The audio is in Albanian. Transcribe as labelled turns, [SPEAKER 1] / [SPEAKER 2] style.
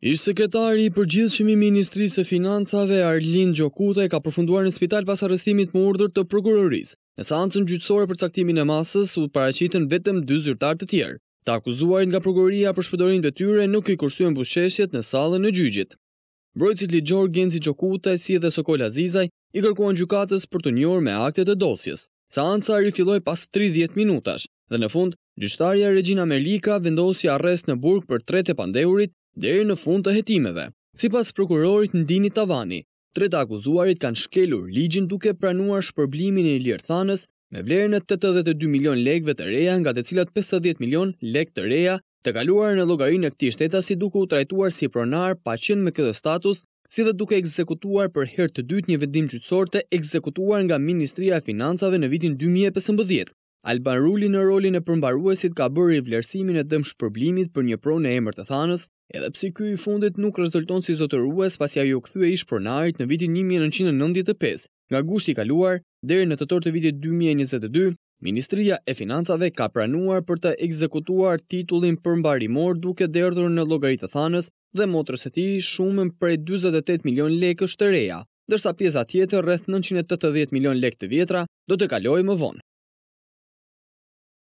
[SPEAKER 1] Ishtë sekretari i përgjithshëm i Ministrisë së Financave Arlin Gjokute ka përfunduar në spital pas arrestimit me urdhër të prokurorisë. Në seancën gjyqësore për caktimin e masës u paracitën vetëm dy zyrtar të tjerë. Të akuzuarit nga prokuroria për shpëdorin e tyre nuk i kursyen buzëqeshjet në sallën e gjyqit. Mbrojtësit ligjor Genzi Gjokute si edhe Sokol Azizaj i kërkuan gjykatës për të njërë me aktet e dosjes. Seanca rifilloi pas 30 minutash dhe në fund gjyqtarja Regina Merlika vendosi arrest në burg për tretë pandehurit deri në fund të hetimeve. Si pas prokurorit Ndini Tavani, tre të akuzuarit kanë shkelur ligjin duke pranuar shpërblimin e lirë thanës me vlerën e 82 milion legve të reja nga të cilat 50 milion leg të reja të kaluar në logarinë e këti shteta si duke u trajtuar si pronar pa qenë me këtë status, si dhe duke ekzekutuar për herë të dytë një vendim gjytësor të ekzekutuar nga Ministria e Financave në vitin 2015. Alban Rulli në rolin e përmbaruesit ka bërë i vlerësimin e dëmsh problemit për një pronë në emër të thanës, edhe pse ky i fundit nuk rezulton si zotërues pasi ajo u kthye ish pronarit në vitin 1995. Nga gushti i kaluar deri në tetor të vitit 2022, Ministria e Financave ka pranuar për të ekzekutuar titullin përmbarimor duke derdhur në llogari të thanës dhe motrës së tij shumën prej 48 milion lekësh të reja, ndërsa pjesa tjetër rreth 980 milion lekë të vjetra do të kalojë më vonë.